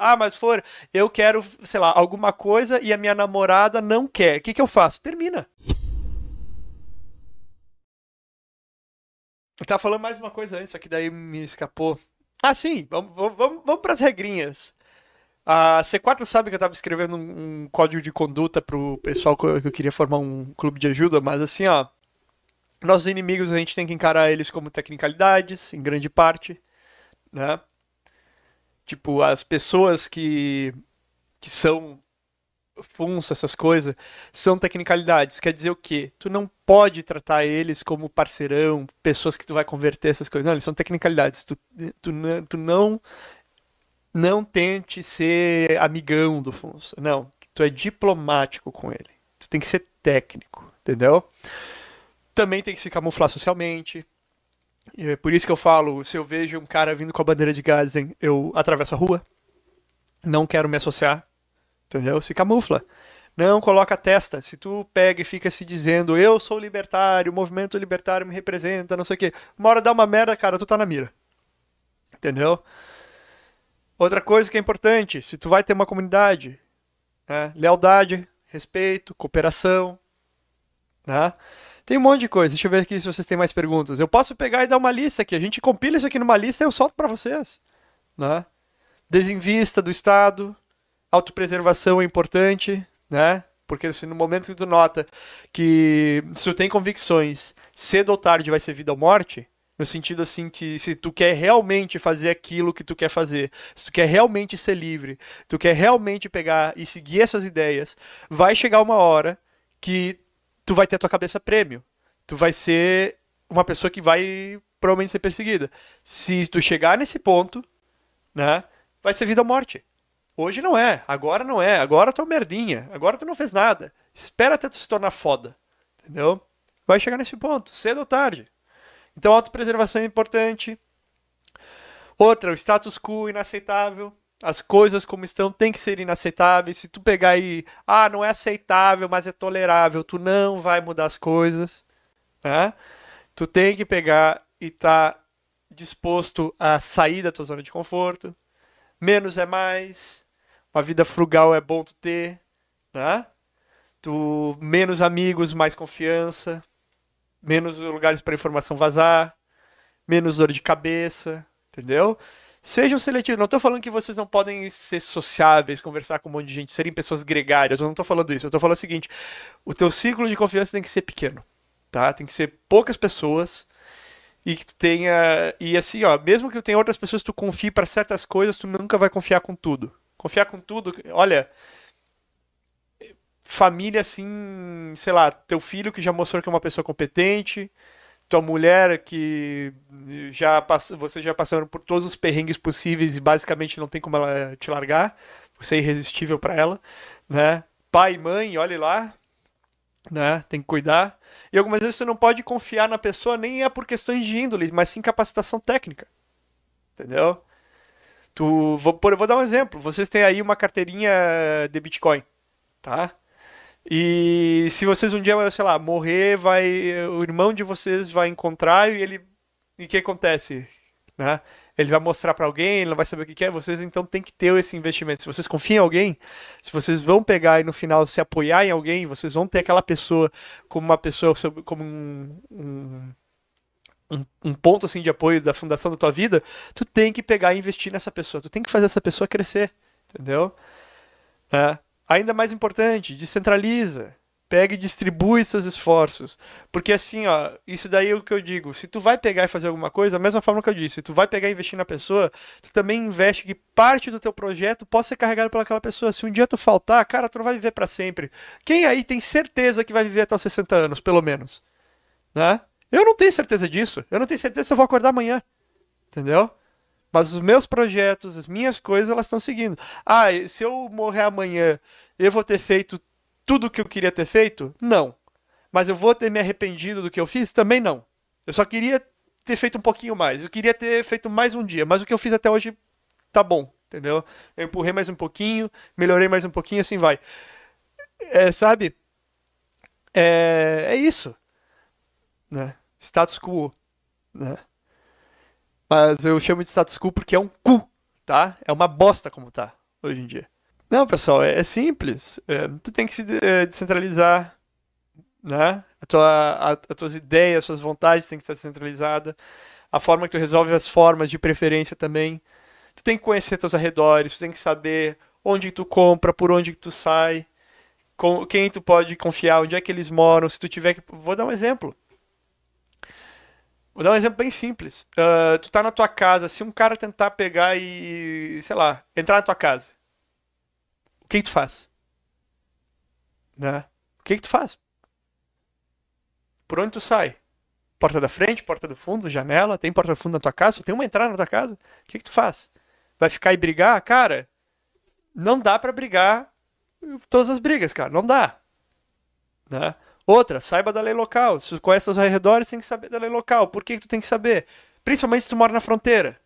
Ah, mas for, eu quero, sei lá, alguma coisa e a minha namorada não quer. O que, que eu faço? Termina. Tá falando mais uma coisa antes, só que daí me escapou. Ah, sim, vamos, vamos, vamos para as regrinhas. A ah, C4 sabe que eu tava escrevendo um, um código de conduta pro pessoal que eu, queria formar um clube de ajuda, mas assim, ó. Nossos inimigos a gente tem que encarar eles como tecnicalidades, em grande parte, né? Tipo, as pessoas que, que são funs essas coisas, são tecnicalidades. Quer dizer o quê? Tu não pode tratar eles como parceirão, pessoas que tu vai converter, essas coisas. Não, eles são tecnicalidades. Tu, tu, tu não não tente ser amigão do Funso. Não, tu é diplomático com ele. Tu tem que ser técnico, entendeu? Também tem que se camuflar socialmente. É por isso que eu falo, se eu vejo um cara vindo com a bandeira de Gazen, eu atravesso a rua. Não quero me associar. Entendeu? Se camufla. Não coloca a testa. Se tu pega e fica se dizendo, eu sou libertário, o movimento libertário me representa, não sei o quê. Uma hora dá uma merda, cara, tu tá na mira. Entendeu? Outra coisa que é importante, se tu vai ter uma comunidade, né? lealdade, respeito, cooperação, né? Tem um monte de coisa. Deixa eu ver aqui se vocês têm mais perguntas. Eu posso pegar e dar uma lista aqui. A gente compila isso aqui numa lista e eu solto para vocês. Né? Desinvista do Estado. Autopreservação é importante. Né? Porque se assim, no momento que tu nota que se tu tem convicções, cedo ou tarde vai ser vida ou morte, no sentido assim que se tu quer realmente fazer aquilo que tu quer fazer, se tu quer realmente ser livre, tu quer realmente pegar e seguir essas ideias, vai chegar uma hora que tu vai ter a tua cabeça prêmio. Tu vai ser uma pessoa que vai provavelmente ser perseguida. Se tu chegar nesse ponto, né, vai ser vida ou morte. Hoje não é, agora não é, agora tu é merdinha, agora tu não fez nada. Espera até tu se tornar foda, entendeu? Vai chegar nesse ponto, cedo ou tarde. Então, autopreservação é importante. Outra, o status quo inaceitável. As coisas como estão têm que ser inaceitáveis. Se tu pegar e, ah, não é aceitável, mas é tolerável, tu não vai mudar as coisas, né? Tu tem que pegar e tá disposto a sair da tua zona de conforto. Menos é mais. Uma vida frugal é bom tu ter, né? Tu menos amigos, mais confiança, menos lugares para informação vazar, menos dor de cabeça, entendeu? Sejam seletivos. Não estou falando que vocês não podem ser sociáveis, conversar com um monte de gente, serem pessoas gregárias. Eu não estou falando isso. Eu estou falando o seguinte: o teu ciclo de confiança tem que ser pequeno, tá? Tem que ser poucas pessoas e que tu tenha e assim, ó, mesmo que tu tenha outras pessoas que tu confie para certas coisas, tu nunca vai confiar com tudo. Confiar com tudo, olha, família assim, sei lá, teu filho que já mostrou que é uma pessoa competente, tua mulher que já pass... você já passaram por todos os perrengues possíveis e basicamente não tem como ela te largar, você é irresistível para ela, né? Pai e mãe, olhe lá, né? Tem que cuidar. E algumas vezes você não pode confiar na pessoa nem é por questões de índole, mas sim capacitação técnica. Entendeu? Tu vou, vou dar um exemplo. Vocês têm aí uma carteirinha de Bitcoin, tá? E se vocês um dia, sei lá, morrer, vai o irmão de vocês vai encontrar e ele e o que acontece, né? Ele vai mostrar para alguém, ele não vai saber o que, é. Vocês então tem que ter esse investimento. Se vocês confiam em alguém, se vocês vão pegar e no final se apoiar em alguém, vocês vão ter aquela pessoa como uma pessoa como um, um um, um, ponto assim de apoio da fundação da tua vida, tu tem que pegar e investir nessa pessoa, tu tem que fazer essa pessoa crescer, entendeu? É. Ainda mais importante, descentraliza. Pega e distribui seus esforços. Porque assim, ó, isso daí é o que eu digo. Se tu vai pegar e fazer alguma coisa, da mesma forma que eu disse, se tu vai pegar e investir na pessoa, tu também investe que parte do teu projeto possa ser carregado pelaquela pessoa. Se um dia tu faltar, cara, tu não vai viver para sempre. Quem aí tem certeza que vai viver até os 60 anos, pelo menos? Né? Eu não tenho certeza disso. Eu não tenho certeza se eu vou acordar amanhã. Entendeu? Mas os meus projetos, as minhas coisas, elas estão seguindo. Ah, se eu morrer amanhã, eu vou ter feito tudo o que eu queria ter feito? Não. Mas eu vou ter me arrependido do que eu fiz? Também não. Eu só queria ter feito um pouquinho mais. Eu queria ter feito mais um dia, mas o que eu fiz até hoje tá bom, entendeu? Eu empurrei mais um pouquinho, melhorei mais um pouquinho, assim vai. É, sabe? É, é isso. Né? Status quo. Né? Mas eu chamo de status quo porque é um cu, tá? É uma bosta como tá hoje em dia. Não, pessoal, é, é simples. É, tu tem que se é, descentralizar, né? A tua, a, as tuas ideias, as tuas vontades têm que estar centralizadas. A forma que tu resolve as formas de preferência também. Tu tem que conhecer teus arredores, tu tem que saber onde tu compra, por onde tu sai, com, quem tu pode confiar, onde é que eles moram, se tu tiver que... Vou dar um exemplo. Vou dar um exemplo bem simples. Uh, tu tá na tua casa, se um cara tentar pegar e, sei lá, entrar na tua casa, o que, que tu faz? Né? O que, que tu faz? Por onde tu sai? Porta da frente, porta do fundo, janela, tem porta do fundo na tua casa, só tem uma entrada na tua casa. O que, que tu faz? Vai ficar e brigar? Cara, não dá para brigar todas as brigas, cara. Não dá. Né? Outra, saiba da lei local. Se você conhece os arredores, tem que saber da lei local. Por que, que tu tem que saber? Principalmente se tu mora na fronteira.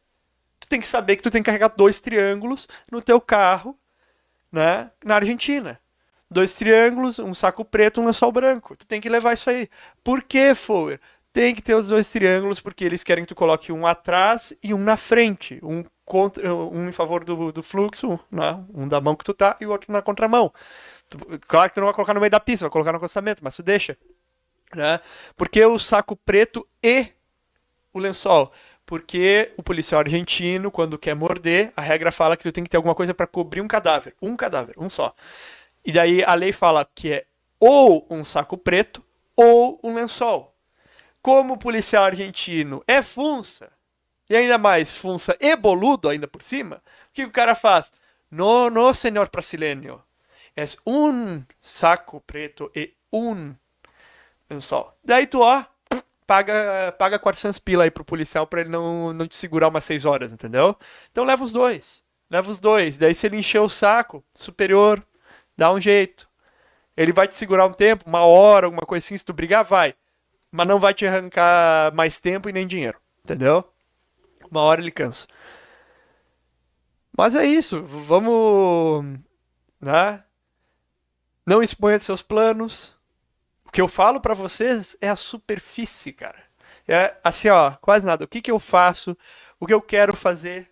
Tu tem que saber que tu tem que carregar dois triângulos no teu carro, né? Na Argentina. Dois triângulos, um saco preto, um lençol branco. Tu tem que levar isso aí. Por que, Fower? Tem que ter os dois triângulos, porque eles querem que tu coloque um atrás e um na frente. Um, contra, um em favor do, do fluxo, né? um da mão que tu tá, e o outro na contramão. Claro que tu não vai colocar no meio da pista, vai colocar no acostamento, mas tu deixa. Né? Por que o saco preto e o lençol? Porque o policial argentino, quando quer morder, a regra fala que tu tem que ter alguma coisa para cobrir um cadáver. Um cadáver, um só. E daí a lei fala que é ou um saco preto ou um lençol. Como o policial argentino é funça, e ainda mais funça e boludo ainda por cima, o que o cara faz? Não, não, senhor brasileiro é um saco preto e um lençol. Daí tu, ó, paga, paga 400 pila aí pro policial pra ele não, não te segurar umas 6 horas, entendeu? Então leva os dois. Leva os dois. Daí se ele encher o saco, superior, dá um jeito. Ele vai te segurar um tempo, uma hora, alguma coisa assim. Se tu brigar, vai. Mas não vai te arrancar mais tempo e nem dinheiro, entendeu? Uma hora ele cansa. Mas é isso. Vamos. Né? Não exponha seus planos. O que eu falo para vocês é a superfície, cara. É assim, ó, quase nada. O que, que eu faço? O que eu quero fazer?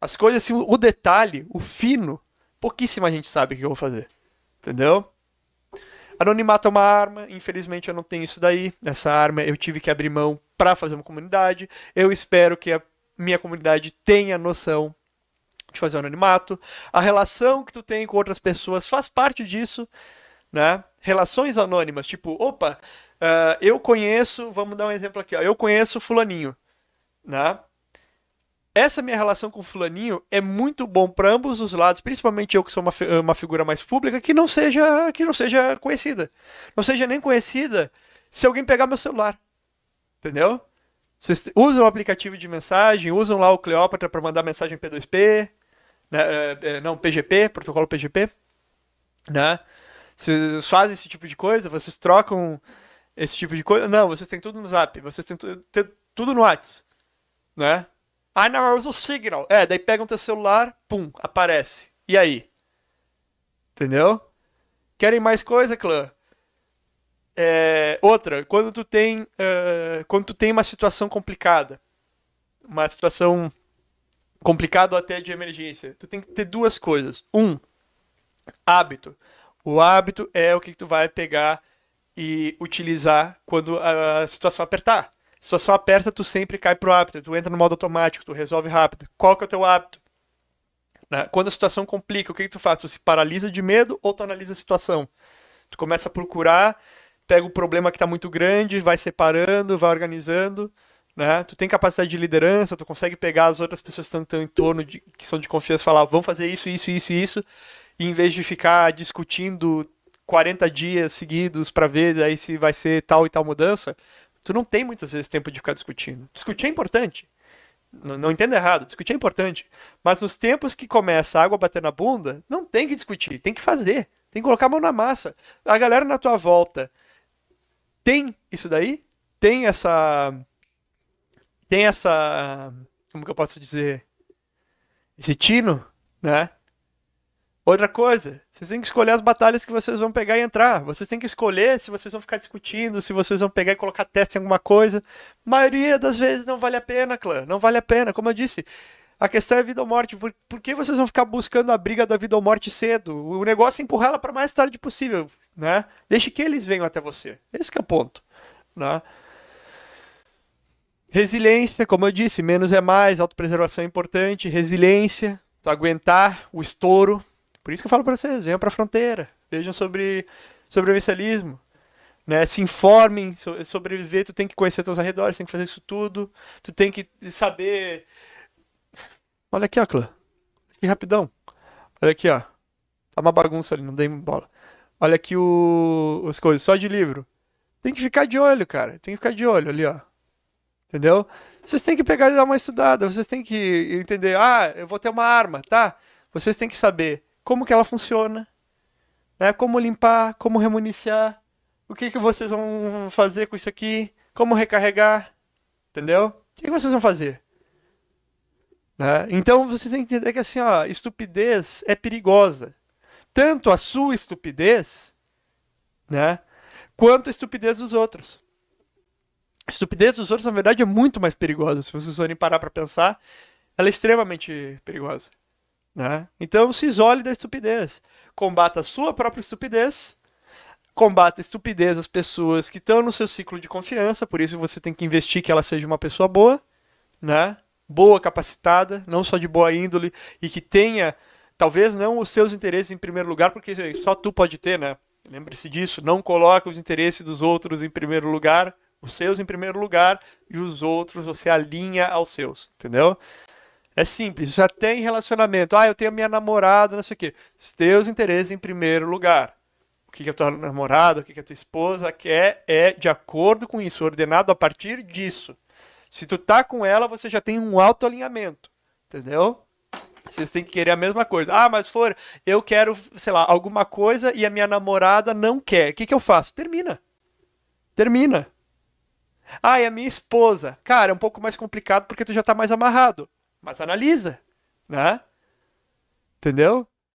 As coisas, assim, o detalhe, o fino, pouquíssima gente sabe o que eu vou fazer. Entendeu? Anonimato é uma arma, infelizmente eu não tenho isso daí. Essa arma eu tive que abrir mão para fazer uma comunidade. Eu espero que a minha comunidade tenha noção te fazer anonimato. A relação que tu tem com outras pessoas faz parte disso, né? Relações anônimas, tipo, opa, uh, eu conheço, vamos dar um exemplo aqui, ó, eu conheço fulaninho, né? Essa minha relação com fulaninho é muito bom para ambos os lados, principalmente eu que sou uma, uma figura mais pública, que não seja que não seja conhecida, não seja nem conhecida. Se alguém pegar meu celular, entendeu? Vocês usam o aplicativo de mensagem, usam lá o Cleópatra para mandar mensagem P2P, né? É, é, não, PGP, protocolo PGP, né? Vocês fazem esse tipo de coisa, vocês trocam esse tipo de coisa. Não, vocês têm tudo no Zap, vocês têm, têm tudo no WhatsApp, né? Ah, não, eu uso o Signal. É, daí pega o teu celular, pum, aparece. E aí? Entendeu? Querem mais coisa, clã? É, outra, quando tu tem uh, quando tu tem uma situação complicada, uma situação complicado até de emergência. Tu tem que ter duas coisas. Um, hábito. O hábito é o que tu vai pegar e utilizar quando a situação apertar. A situação aperta, tu sempre cai pro hábito. Tu entra no modo automático, tu resolve rápido. Qual que é o teu hábito? Né? Quando a situação complica, o que, que tu faz? Tu se paralisa de medo ou tu analisa a situação? Tu começa a procurar, pega o problema que está muito grande, vai separando, vai organizando né? Tu tem capacidade de liderança, tu consegue pegar as outras pessoas que estão, em torno, de, que são de confiança, e falar, vamos fazer isso, isso, isso, isso, e em vez de ficar discutindo 40 dias seguidos para ver aí se vai ser tal e tal mudança, tu não tem muitas vezes tempo de ficar discutindo. Discutir é importante. Não, não entenda errado, discutir é importante. Mas nos tempos que começa a água bater na bunda, não tem que discutir, tem que fazer. Tem que colocar a mão na massa. A galera na tua volta tem isso daí? Tem essa tem essa. Como que eu posso dizer? Esse tino, né? Outra coisa, vocês têm que escolher as batalhas que vocês vão pegar e entrar. Vocês têm que escolher se vocês vão ficar discutindo, se vocês vão pegar e colocar teste em alguma coisa. A maioria das vezes não vale a pena, clã. Não vale a pena. Como eu disse, a questão é vida ou morte. Por, por que vocês vão ficar buscando a briga da vida ou morte cedo? O negócio é empurrar ela para mais tarde possível, né? Deixe que eles venham até você. Esse é o ponto, né? Resiliência, como eu disse, menos é mais, autopreservação é importante, resiliência, tu aguentar o estouro. Por isso que eu falo para vocês, venham para a fronteira, vejam sobre sobrevivencialismo, né? Se informem, sobreviver, tu tem que conhecer teus arredores, tem que fazer isso tudo, tu tem que saber Olha aqui, ó, Clã. Que rapidão. Olha aqui, ó. Tá uma bagunça ali, não dei bola. Olha aqui o... as coisas, só de livro. Tem que ficar de olho, cara. Tem que ficar de olho ali, ó. Entendeu? Vocês têm que pegar e dar uma estudada, vocês têm que entender, ah, eu vou ter uma arma, tá? Vocês têm que saber como que ela funciona, né? Como limpar, como remuniciar, o que que vocês vão fazer com isso aqui, como recarregar, entendeu? O que, que vocês vão fazer? Né? Então vocês têm que entender que assim, ó, estupidez é perigosa. Tanto a sua estupidez, né? Quanto a estupidez dos outros. A estupidez dos outros, na verdade, é muito mais perigosa. Se vocês forem parar para pensar, ela é extremamente perigosa. Né? Então, se isole da estupidez. Combata a sua própria estupidez. Combata a estupidez das pessoas que estão no seu ciclo de confiança. Por isso, você tem que investir que ela seja uma pessoa boa, né? boa, capacitada, não só de boa índole e que tenha, talvez, não os seus interesses em primeiro lugar, porque só tu pode ter, né? Lembre-se disso, não coloque os interesses dos outros em primeiro lugar os seus em primeiro lugar e os outros você alinha aos seus, entendeu? É simples, já tem relacionamento. Ah, eu tenho minha namorada, não sei o quê. Os teus interesses em primeiro lugar. O que, que a tua namorada, o que, que a tua esposa quer é de acordo com isso, ordenado a partir disso. Se tu tá com ela, você já tem um alto alinhamento, entendeu? Vocês têm que querer a mesma coisa. Ah, mas for, eu quero, sei lá, alguma coisa e a minha namorada não quer. O que, que eu faço? Termina. Termina. Ah, é a minha esposa. Cara, é um pouco mais complicado porque tu já tá mais amarrado. Mas analisa, né? Entendeu?